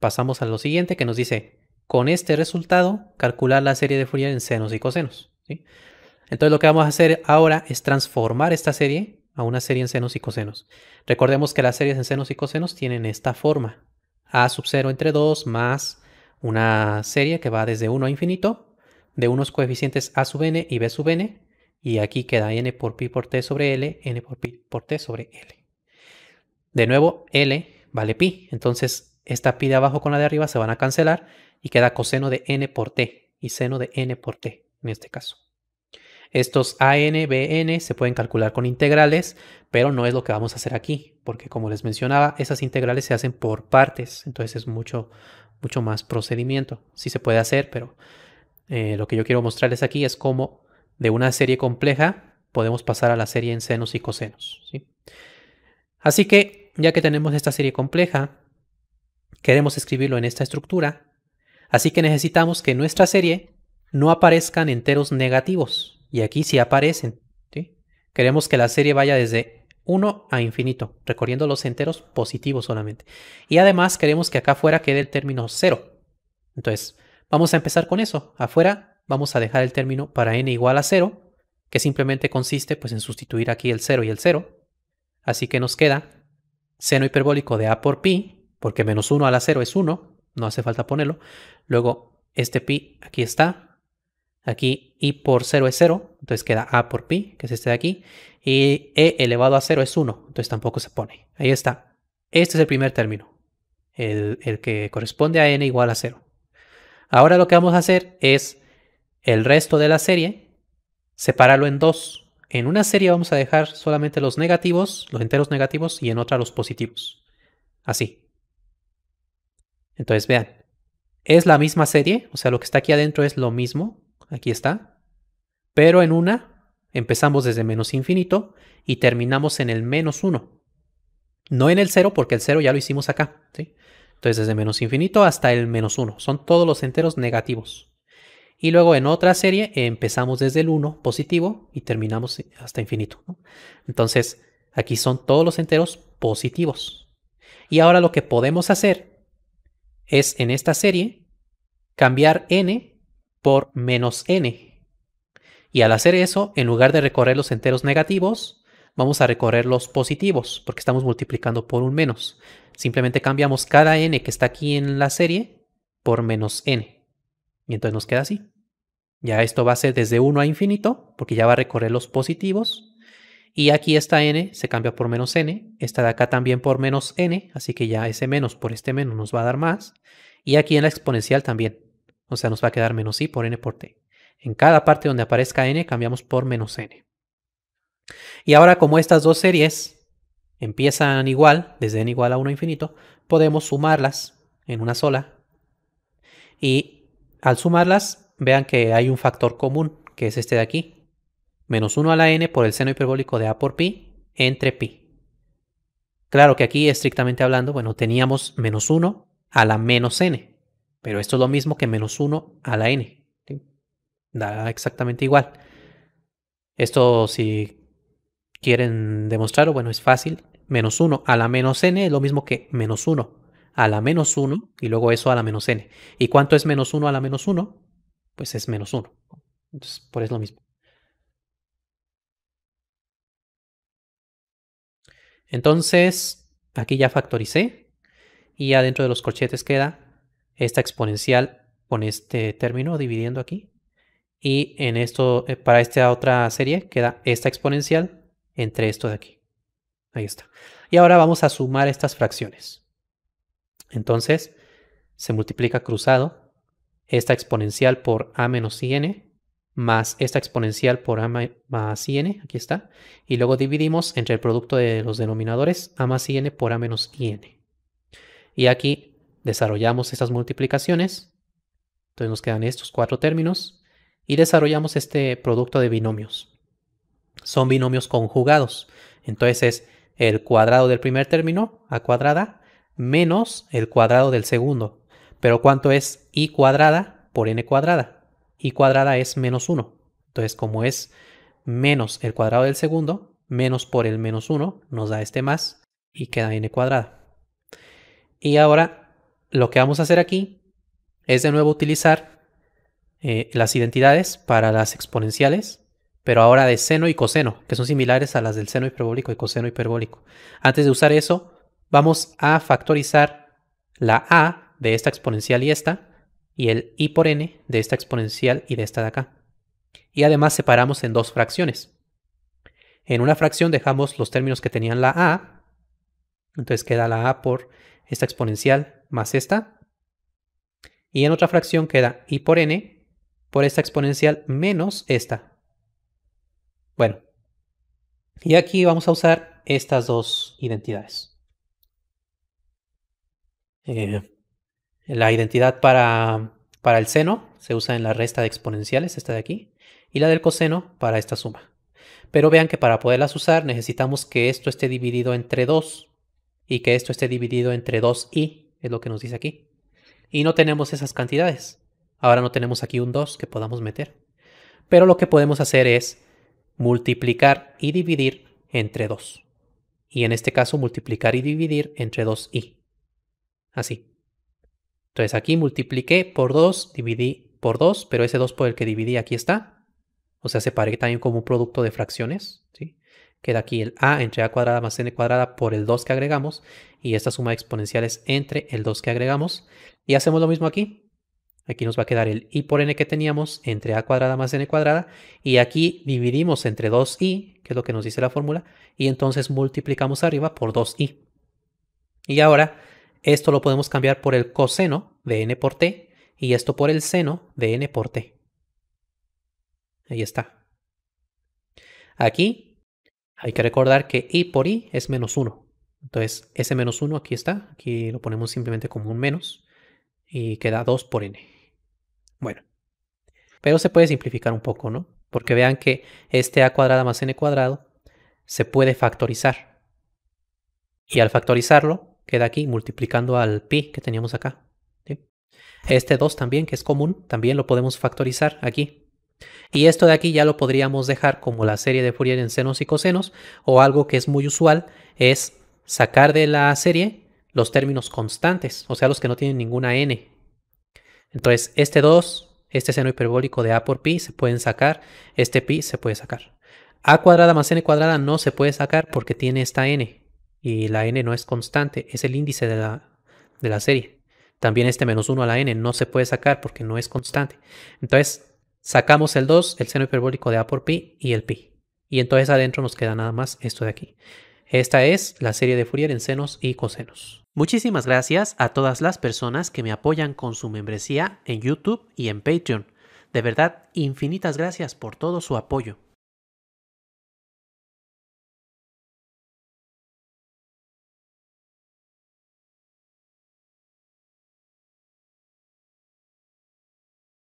Pasamos a lo siguiente que nos dice, con este resultado, calcular la serie de Fourier en senos y cosenos. Entonces lo que vamos a hacer ahora es transformar esta serie a una serie en senos y cosenos. Recordemos que las series en senos y cosenos tienen esta forma. A sub 0 entre 2 más una serie que va desde 1 a infinito, de unos coeficientes a sub n y b sub n, y aquí queda n por pi por t sobre l, n por pi por t sobre l. De nuevo, l vale pi, entonces esta pi de abajo con la de arriba se van a cancelar y queda coseno de n por t y seno de n por t en este caso. Estos a AN, BN se pueden calcular con integrales, pero no es lo que vamos a hacer aquí, porque como les mencionaba, esas integrales se hacen por partes, entonces es mucho, mucho más procedimiento. Sí se puede hacer, pero eh, lo que yo quiero mostrarles aquí es cómo de una serie compleja podemos pasar a la serie en senos y cosenos. Así que ya que tenemos esta serie compleja, Queremos escribirlo en esta estructura, así que necesitamos que en nuestra serie no aparezcan enteros negativos, y aquí sí aparecen. Queremos que la serie vaya desde 1 a infinito, recorriendo los enteros positivos solamente. Y además queremos que acá afuera quede el término 0. Entonces, vamos a empezar con eso. Afuera vamos a dejar el término para n igual a 0, que simplemente consiste pues, en sustituir aquí el 0 y el 0. Así que nos queda seno hiperbólico de a por pi porque menos 1 la 0 es 1, no hace falta ponerlo. Luego este pi aquí está, aquí i por 0 es 0, entonces queda a por pi, que es este de aquí, y e elevado a 0 es 1, entonces tampoco se pone. Ahí está. Este es el primer término, el, el que corresponde a n igual a 0. Ahora lo que vamos a hacer es el resto de la serie, separarlo en dos. En una serie vamos a dejar solamente los negativos, los enteros negativos, y en otra los positivos. Así. Entonces, vean, es la misma serie, o sea, lo que está aquí adentro es lo mismo, aquí está, pero en una empezamos desde menos infinito y terminamos en el menos 1. No en el 0 porque el 0 ya lo hicimos acá, ¿sí? Entonces, desde menos infinito hasta el menos 1. Son todos los enteros negativos. Y luego en otra serie empezamos desde el 1 positivo y terminamos hasta infinito. Entonces, aquí son todos los enteros positivos. Y ahora lo que podemos hacer es en esta serie cambiar n por menos n. Y al hacer eso, en lugar de recorrer los enteros negativos, vamos a recorrer los positivos, porque estamos multiplicando por un menos. Simplemente cambiamos cada n que está aquí en la serie por menos n. Y entonces nos queda así. Ya esto va a ser desde 1 a infinito, porque ya va a recorrer los positivos y aquí esta n se cambia por menos n, esta de acá también por menos n, así que ya ese menos por este menos nos va a dar más. Y aquí en la exponencial también, o sea, nos va a quedar menos i por n por t. En cada parte donde aparezca n cambiamos por menos n. Y ahora como estas dos series empiezan igual, desde n igual a 1 infinito, podemos sumarlas en una sola. Y al sumarlas, vean que hay un factor común, que es este de aquí, menos 1 a la n por el seno hiperbólico de a por pi entre pi. Claro que aquí, estrictamente hablando, bueno, teníamos menos 1 a la menos n, pero esto es lo mismo que menos 1 a la n. Da exactamente igual. Esto si quieren demostrarlo, bueno, es fácil. Menos 1 a la menos n es lo mismo que menos 1 a la menos 1 y luego eso a la menos n. ¿Y cuánto es menos 1 a la menos 1? Pues es menos 1. Entonces, por eso es lo mismo. Entonces, aquí ya factoricé y adentro de los corchetes queda esta exponencial con este término dividiendo aquí. Y en esto, eh, para esta otra serie queda esta exponencial entre esto de aquí. Ahí está. Y ahora vamos a sumar estas fracciones. Entonces, se multiplica cruzado esta exponencial por a menos i n más esta exponencial por a más n aquí está, y luego dividimos entre el producto de los denominadores a más n por a menos n Y aquí desarrollamos esas multiplicaciones, entonces nos quedan estos cuatro términos, y desarrollamos este producto de binomios. Son binomios conjugados, entonces es el cuadrado del primer término, a cuadrada, menos el cuadrado del segundo. Pero ¿cuánto es i cuadrada por n cuadrada? y cuadrada es menos 1. Entonces, como es menos el cuadrado del segundo, menos por el menos 1, nos da este más y queda n cuadrada. Y ahora lo que vamos a hacer aquí es de nuevo utilizar eh, las identidades para las exponenciales, pero ahora de seno y coseno, que son similares a las del seno hiperbólico y coseno hiperbólico. Antes de usar eso, vamos a factorizar la a de esta exponencial y esta, y el i por n de esta exponencial y de esta de acá. Y además separamos en dos fracciones. En una fracción dejamos los términos que tenían la a, entonces queda la a por esta exponencial más esta. Y en otra fracción queda i por n por esta exponencial menos esta. Bueno, y aquí vamos a usar estas dos identidades. Eh, la identidad para, para el seno se usa en la resta de exponenciales, esta de aquí, y la del coseno para esta suma. Pero vean que para poderlas usar necesitamos que esto esté dividido entre 2 y que esto esté dividido entre 2i, es lo que nos dice aquí. Y no tenemos esas cantidades. Ahora no tenemos aquí un 2 que podamos meter. Pero lo que podemos hacer es multiplicar y dividir entre 2. Y en este caso multiplicar y dividir entre 2i. Así. Entonces aquí multipliqué por 2, dividí por 2, pero ese 2 por el que dividí aquí está. O sea, separé también como un producto de fracciones. Queda aquí el a entre a cuadrada más n cuadrada por el 2 que agregamos. Y esta suma de exponenciales entre el 2 que agregamos. Y hacemos lo mismo aquí. Aquí nos va a quedar el i por n que teníamos entre a cuadrada más n cuadrada. Y aquí dividimos entre 2i, que es lo que nos dice la fórmula. Y entonces multiplicamos arriba por 2i. Y ahora esto lo podemos cambiar por el coseno de n por t y esto por el seno de n por t. Ahí está. Aquí hay que recordar que i por i es menos 1. Entonces ese menos 1 aquí está. Aquí lo ponemos simplemente como un menos y queda 2 por n. Bueno, pero se puede simplificar un poco, ¿no? Porque vean que este a cuadrada más n cuadrado se puede factorizar. Y al factorizarlo, queda aquí multiplicando al pi que teníamos acá. Este 2 también, que es común, también lo podemos factorizar aquí. Y esto de aquí ya lo podríamos dejar como la serie de Fourier en senos y cosenos, o algo que es muy usual es sacar de la serie los términos constantes, o sea, los que no tienen ninguna n. Entonces, este 2, este seno hiperbólico de a por pi se pueden sacar, este pi se puede sacar. a cuadrada más n cuadrada no se puede sacar porque tiene esta n y la n no es constante, es el índice de la, de la serie. También este menos 1 a la n no se puede sacar porque no es constante. Entonces sacamos el 2, el seno hiperbólico de a por pi y el pi. Y entonces adentro nos queda nada más esto de aquí. Esta es la serie de Fourier en senos y cosenos. Muchísimas gracias a todas las personas que me apoyan con su membresía en YouTube y en Patreon. De verdad, infinitas gracias por todo su apoyo.